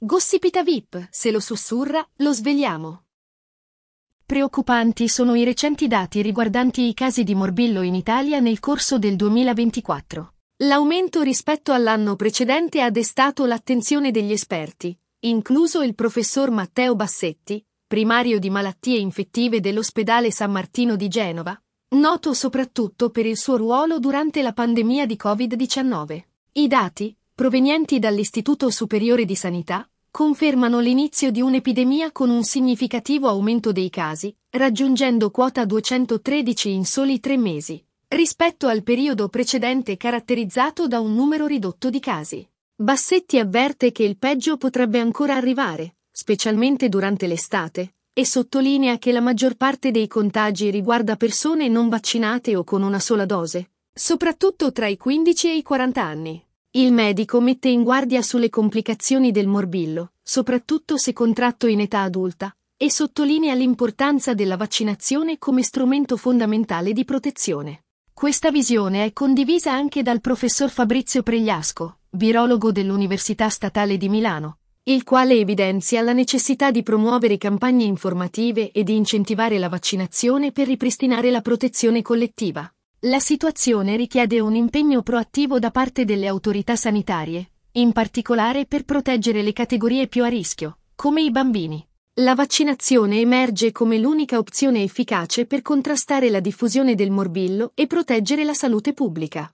Gossipita VIP, se lo sussurra, lo svegliamo. Preoccupanti sono i recenti dati riguardanti i casi di morbillo in Italia nel corso del 2024. L'aumento rispetto all'anno precedente ha destato l'attenzione degli esperti, incluso il professor Matteo Bassetti, primario di malattie infettive dell'ospedale San Martino di Genova, noto soprattutto per il suo ruolo durante la pandemia di Covid-19. I dati, provenienti dall'Istituto Superiore di Sanità, confermano l'inizio di un'epidemia con un significativo aumento dei casi, raggiungendo quota 213 in soli tre mesi, rispetto al periodo precedente caratterizzato da un numero ridotto di casi. Bassetti avverte che il peggio potrebbe ancora arrivare, specialmente durante l'estate, e sottolinea che la maggior parte dei contagi riguarda persone non vaccinate o con una sola dose, soprattutto tra i 15 e i 40 anni. Il medico mette in guardia sulle complicazioni del morbillo, soprattutto se contratto in età adulta, e sottolinea l'importanza della vaccinazione come strumento fondamentale di protezione. Questa visione è condivisa anche dal professor Fabrizio Pregliasco, virologo dell'Università Statale di Milano, il quale evidenzia la necessità di promuovere campagne informative e di incentivare la vaccinazione per ripristinare la protezione collettiva. La situazione richiede un impegno proattivo da parte delle autorità sanitarie, in particolare per proteggere le categorie più a rischio, come i bambini. La vaccinazione emerge come l'unica opzione efficace per contrastare la diffusione del morbillo e proteggere la salute pubblica.